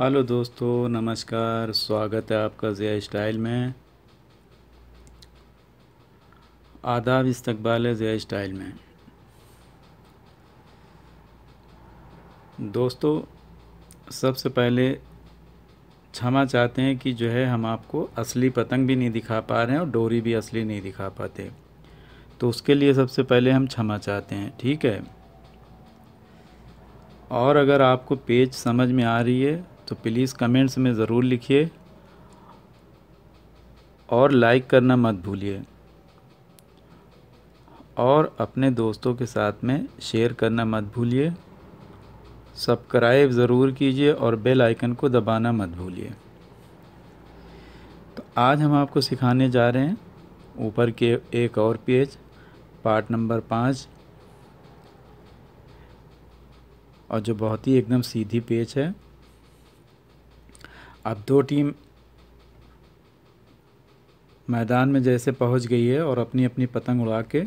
hello दोस्तों नमस्कार स्वागत है आपका ज़िया स्टाइल में आदाब इस्तकबाल है ज़िया स्टाइल में दोस्तों सबसे पहले क्षमा चाहते हैं कि जो है हम आपको असली पतंग भी नहीं दिखा पा रहे हैं और डोरी भी असली नहीं दिखा पाते तो उसके लिए सबसे पहले हम क्षमा चाहते हैं ठीक है और अगर आपको पेज समझ में आ रही है तो प्लीज़ कमेंट्स में ज़रूर लिखिए और लाइक करना मत भूलिए और अपने दोस्तों के साथ में शेयर करना मत भूलिए सब्सक्राइब ज़रूर कीजिए और बेल आइकन को दबाना मत भूलिए तो आज हम आपको सिखाने जा रहे हैं ऊपर के एक और पेज पार्ट नंबर पाँच और जो बहुत ही एकदम सीधी पेज है अब दो टीम मैदान में जैसे पहुंच गई है और अपनी अपनी पतंग उड़ा के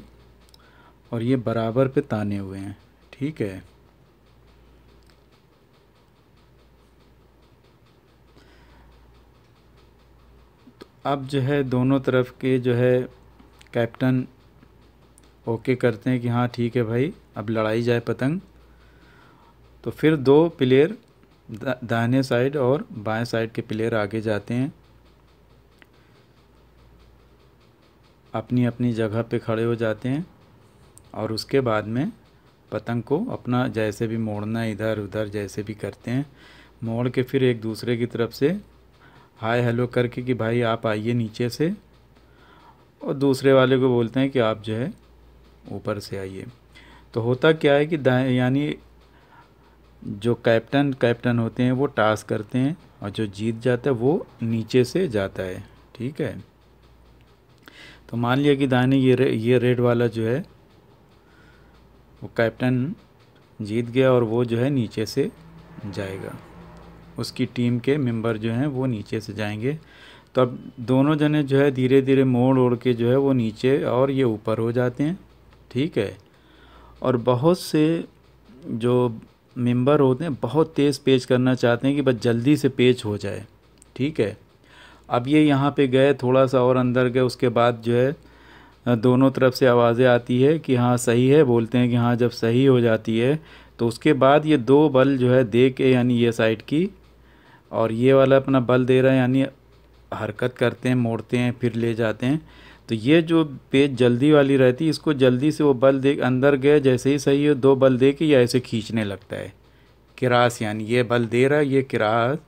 और ये बराबर पे ताने हुए हैं ठीक है तो अब जो है दोनों तरफ के जो है कैप्टन ओके करते हैं कि हाँ ठीक है भाई अब लड़ाई जाए पतंग तो फिर दो प्लेयर दाहिने साइड और बाएं साइड के प्लेयर आगे जाते हैं अपनी अपनी जगह पे खड़े हो जाते हैं और उसके बाद में पतंग को अपना जैसे भी मोड़ना इधर उधर जैसे भी करते हैं मोड़ के फिर एक दूसरे की तरफ से हाय हेलो करके कि भाई आप आइए नीचे से और दूसरे वाले को बोलते हैं कि आप जो है ऊपर से आइए तो होता क्या है कि यानी जो कैप्टन कैप्टन होते हैं वो टास्क करते हैं और जो जीत जाता है वो नीचे से जाता है ठीक है तो मान लिया कि दाने ये रे, ये रेड वाला जो है वो कैप्टन जीत गया और वो जो है नीचे से जाएगा उसकी टीम के मेंबर जो हैं वो नीचे से जाएंगे तो अब दोनों जने जो है धीरे धीरे मोड़ ओढ़ के जो है वो नीचे और ये ऊपर हो जाते हैं ठीक है और बहुत से जो मेंबर होते हैं बहुत तेज़ पेज करना चाहते हैं कि बस जल्दी से पेज हो जाए ठीक है अब ये यहाँ पे गए थोड़ा सा और अंदर गए उसके बाद जो है दोनों तरफ से आवाज़ें आती है कि हाँ सही है बोलते हैं कि हाँ जब सही हो जाती है तो उसके बाद ये दो बल जो है दे के यानी ये साइड की और ये वाला अपना बल दे रहा है यानी हरकत करते हैं मोड़ते हैं फिर ले जाते हैं तो ये जो पेज जल्दी वाली रहती है इसको जल्दी से वो बल दे अंदर गए जैसे ही सही है दो बल दे के या ऐसे खींचने लगता है किरास यानी ये बल दे रहा है ये किरास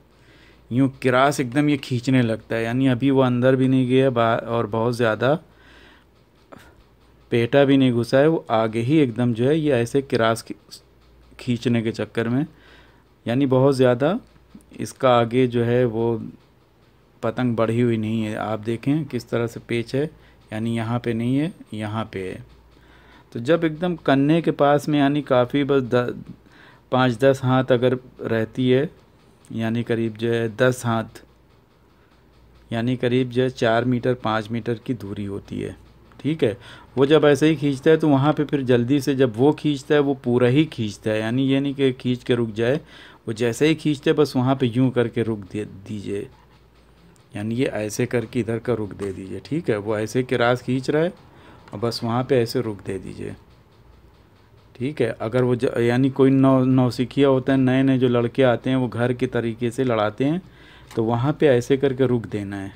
यूँ किरास एकदम ये खींचने लगता है यानी अभी वो अंदर भी नहीं गया और बहुत ज़्यादा पेटा भी नहीं घुसा है वो आगे ही एकदम जो है ये ऐसे किरास खींचने के चक्कर में यानी बहुत ज़्यादा इसका आगे जो है वो पतंग बढ़ी हुई नहीं है आप देखें किस तरह से पेच है यानी यहाँ पे नहीं है यहाँ पे है तो जब एकदम कन्ने के पास में यानी काफ़ी बस द पाँच दस हाथ अगर रहती है यानी करीब जो है दस हाथ यानी करीब जो है चार मीटर पाँच मीटर की दूरी होती है ठीक है वो जब ऐसे ही खींचता है तो वहाँ पे फिर जल्दी से जब वो खींचता है वो पूरा ही खींचता है यानी ये नहीं कि खींच के रुक जाए वो जैसे ही खींचते बस वहाँ पे यूं करके रुक दे दीजिए यानी ये ऐसे करके इधर का रुख दे दीजिए ठीक है वो ऐसे किरास खींच रहा है और बस वहाँ पे ऐसे रुख दे दीजिए ठीक है अगर वो यानी कोई नौ नौसिखिया होता है नए नए जो लड़के आते हैं वो घर के तरीके से लड़ाते हैं तो वहाँ पे ऐसे करके रुक देना है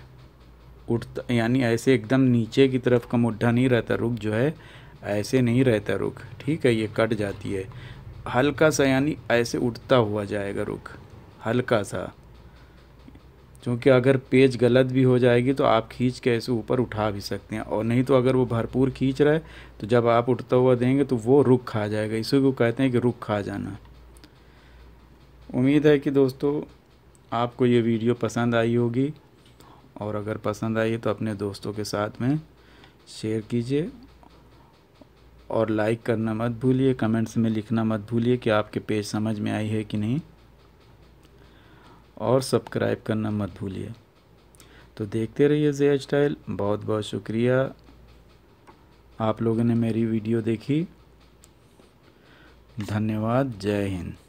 उठता यानी ऐसे एकदम नीचे की तरफ का मुड्ढा नहीं रहता रुख जो है ऐसे नहीं रहता रुख ठीक है ये कट जाती है हल्का सा यानी ऐसे उठता हुआ जाएगा रुख हल्का सा क्योंकि अगर पेज गलत भी हो जाएगी तो आप खींच के ऐसे ऊपर उठा भी सकते हैं और नहीं तो अगर वो भरपूर खींच रहा है तो जब आप उठता हुआ देंगे तो वो रुख खा जाएगा इसी को कहते हैं कि रुख खा जाना उम्मीद है कि दोस्तों आपको ये वीडियो पसंद आई होगी और अगर पसंद आई है तो अपने दोस्तों के साथ में शेयर कीजिए और लाइक करना मत भूलिए कमेंट्स में लिखना मत भूलिए कि आपके पेज समझ में आई है कि नहीं और सब्सक्राइब करना मत भूलिए तो देखते रहिए जे स्टाइल बहुत बहुत शुक्रिया आप लोगों ने मेरी वीडियो देखी धन्यवाद जय हिंद